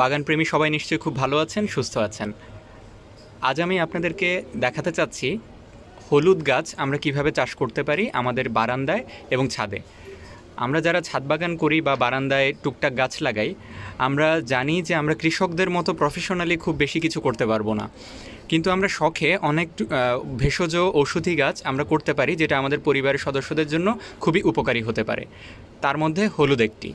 বাগানপ্রেমী সবাই নিশ্চয়ই খুব ভালো আছেন সুস্থ আছেন আজ আমি আপনাদেরকে দেখাতে চাচ্ছি হলুদ গাছ আমরা কিভাবে চাষ করতে পারি আমাদের বারান্দায় এবং ছাদে আমরা যারা ছাদ বাগান করি বা বারান্দায় টুকটাক গাছ লাগাই আমরা জানি যে আমরা কৃষকদের মতো প্রফেশনালি খুব বেশি কিছু করতে পারবো না কিন্তু আমরা শখে অনেক ভেষজ ঔষধি গাছ আমরা করতে পারি যেটা আমাদের পরিবারের সদস্যদের জন্য খুবই উপকারী হতে পারে তার মধ্যে হলুদ একটি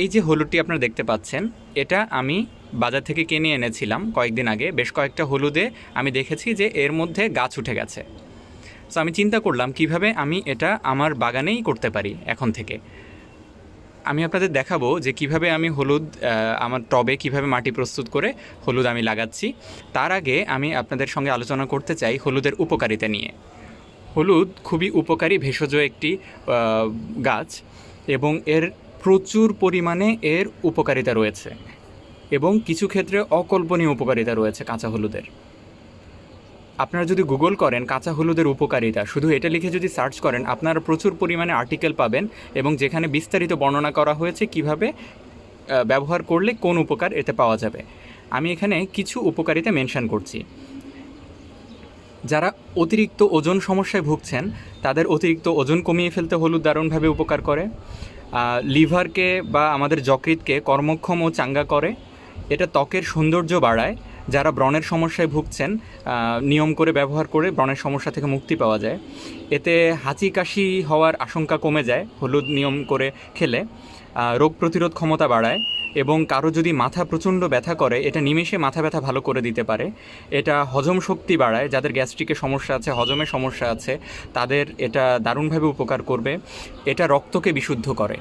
এই যে হলুদটি আপনারা দেখতে পাচ্ছেন এটা আমি বাজার থেকে কিনে এনেছিলাম কয়েকদিন আগে বেশ কয়েকটা হলুদে আমি দেখেছি যে এর মধ্যে গাছ উঠে গেছে সো আমি চিন্তা করলাম কিভাবে আমি এটা আমার বাগানেই করতে পারি এখন থেকে আমি আপনাদের দেখাবো যে কিভাবে আমি হলুদ আমার টবে কিভাবে মাটি প্রস্তুত করে হলুদ আমি লাগাচ্ছি তার আগে আমি আপনাদের সঙ্গে আলোচনা করতে চাই হলুদের উপকারিতা নিয়ে হলুদ খুবই উপকারী ভেষজ একটি গাছ এবং এর প্রচুর পরিমাণে এর উপকারিতা রয়েছে এবং কিছু ক্ষেত্রে অকল্পনীয় উপকারিতা রয়েছে কাঁচা হলুদের আপনারা যদি গুগল করেন কাঁচা হলুদের উপকারিতা শুধু এটা লিখে যদি সার্চ করেন আপনারা প্রচুর পরিমাণে আর্টিকেল পাবেন এবং যেখানে বিস্তারিত বর্ণনা করা হয়েছে কিভাবে ব্যবহার করলে কোন উপকার এতে পাওয়া যাবে আমি এখানে কিছু উপকারিতা মেনশান করছি যারা অতিরিক্ত ওজন সমস্যায় ভুগছেন তাদের অতিরিক্ত ওজন কমিয়ে ফেলতে হলুদ দারুণভাবে উপকার করে লিভারকে বা আমাদের যকৃতকে কর্মক্ষম ও চাঙ্গা করে এটা ত্বকের সৌন্দর্য বাড়ায় যারা ব্রণের সমস্যায় ভুগছেন নিয়ম করে ব্যবহার করে ব্রণের সমস্যা থেকে মুক্তি পাওয়া যায় এতে হাঁচি কাশি হওয়ার আশঙ্কা কমে যায় হলুদ নিয়ম করে খেলে রোগ প্রতিরোধ ক্ষমতা বাড়ায় এবং কারো যদি মাথা প্রচণ্ড ব্যথা করে এটা নিমেষে মাথা ব্যথা ভালো করে দিতে পারে এটা হজম শক্তি বাড়ায় যাদের গ্যাস্ট্রিকের সমস্যা আছে হজমের সমস্যা আছে তাদের এটা দারুণভাবে উপকার করবে এটা রক্তকে বিশুদ্ধ করে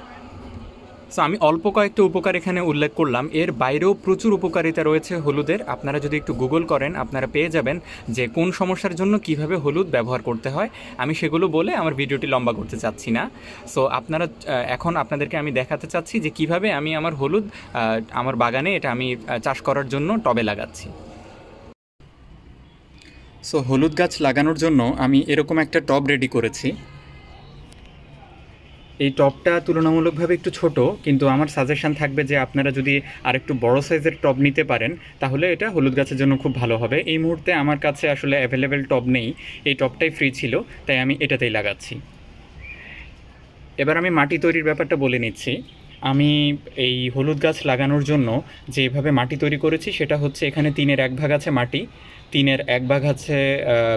সো আমি অল্প কয়েকটা উপকার এখানে উল্লেখ করলাম এর বাইরেও প্রচুর উপকারিতা রয়েছে হলুদের আপনারা যদি একটু গুগল করেন আপনারা পেয়ে যাবেন যে কোন সমস্যার জন্য কিভাবে হলুদ ব্যবহার করতে হয় আমি সেগুলো বলে আমার ভিডিওটি লম্বা করতে চাচ্ছি না সো আপনারা এখন আপনাদেরকে আমি দেখাতে চাচ্ছি যে কিভাবে আমি আমার হলুদ আমার বাগানে এটা আমি চাষ করার জন্য টবে লাগাচ্ছি সো হলুদ গাছ লাগানোর জন্য আমি এরকম একটা টব রেডি করেছি এই টপটা তুলনামূলকভাবে একটু ছোট কিন্তু আমার সাজেশান থাকবে যে আপনারা যদি আর একটু বড় সাইজের টব নিতে পারেন তাহলে এটা হলুদ গাছের জন্য খুব ভালো হবে এই মুহূর্তে আমার কাছে আসলে অ্যাভেলেবেল টব নেই এই টবটাই ফ্রি ছিল তাই আমি এটাতেই লাগাচ্ছি এবার আমি মাটি তৈরির ব্যাপারটা বলে নিচ্ছি আমি এই হলুদ গাছ লাগানোর জন্য যেভাবে মাটি তৈরি করেছি সেটা হচ্ছে এখানে তিনের এক ভাগ আছে মাটি তিনের এক ভাগ আছে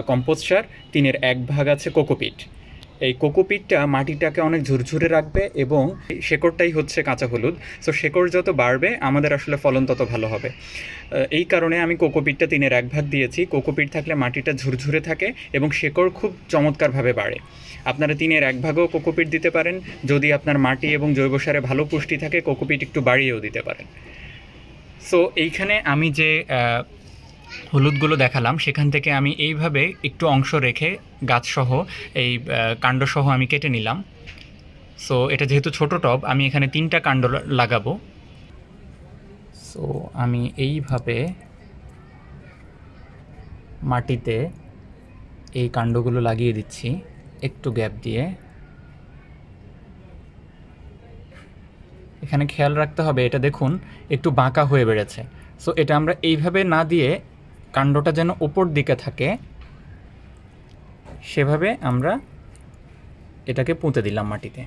কম্পোস্টার তিনের এক ভাগ আছে কোকোপিট এই কোকোপিটটা মাটিটাকে অনেক ঝুরঝুরে রাখবে এবং শেকড়টাই হচ্ছে কাঁচা হলুদ সো শেকড় যত বাড়বে আমাদের আসলে ফলন তত ভালো হবে এই কারণে আমি কোকোপিটটা তিনের এক ভাগ দিয়েছি কোকোপিট থাকলে মাটিটা ঝুরঝুরে থাকে এবং শেকড় খুব চমৎকারভাবে বাড়ে আপনারা তিনের এক ভাগও কোকোপিট দিতে পারেন যদি আপনার মাটি এবং জৈব সারে ভালো পুষ্টি থাকে কোকোপিট একটু বাড়িয়েও দিতে পারেন সো এইখানে আমি যে হলুদগুলো দেখালাম সেখান থেকে আমি এইভাবে একটু অংশ রেখে গাছসহ এই কাণ্ডসহ আমি কেটে নিলাম সো এটা যেহেতু ছোট টব আমি এখানে তিনটা কাণ্ড লাগাবো সো আমি এইভাবে মাটিতে এই কাণ্ডগুলো লাগিয়ে দিচ্ছি একটু গ্যাপ দিয়ে এখানে খেয়াল রাখতে হবে এটা দেখুন একটু বাঁকা হয়ে বেড়েছে সো এটা আমরা এইভাবে না দিয়ে কাণ্ডটা যেন ওপর দিকে থাকে সেভাবে আমরা এটাকে পুঁতে দিলাম মাটিতে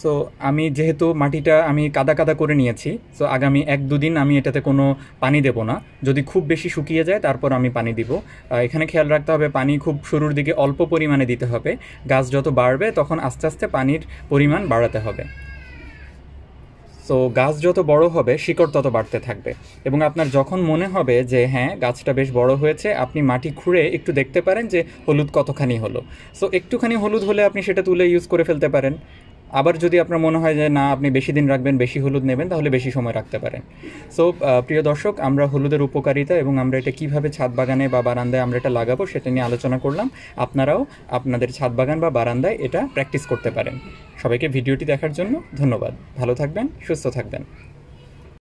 সো আমি যেহেতু মাটিটা আমি কাদা কাদা করে নিয়েছি সো আগামী এক দুদিন আমি এটাতে কোনো পানি দেব না যদি খুব বেশি শুকিয়ে যায় তারপর আমি পানি দিব এখানে খেয়াল রাখতে হবে পানি খুব শুরুর দিকে অল্প পরিমাণে দিতে হবে গাছ যত বাড়বে তখন আস্তে আস্তে পানির পরিমাণ বাড়াতে হবে সো গাছ যত বড় হবে শিকড় তত বাড়তে থাকবে এবং আপনার যখন মনে হবে যে হ্যাঁ গাছটা বেশ বড় হয়েছে আপনি মাটি খুঁড়ে একটু দেখতে পারেন যে হলুদ কতখানি হলো সো একটুখানি হলুদ হলে আপনি সেটা তুলে ইউজ করে ফেলতে পারেন আবার যদি আপনার মনে হয় যে না আপনি বেশি দিন রাখবেন বেশি হলুদ নেবেন তাহলে বেশি সময় রাখতে পারেন সো প্রিয় দর্শক আমরা হলুদের উপকারিতা এবং আমরা এটা কিভাবে ছাদ বাগানে বা বারান্দায় আমরা এটা লাগাবো সেটা নিয়ে আলোচনা করলাম আপনারাও আপনাদের ছাদ বাগান বা বারান্দায় এটা প্র্যাকটিস করতে পারেন সবাইকে ভিডিওটি দেখার জন্য ধন্যবাদ ভালো থাকবেন সুস্থ থাকবেন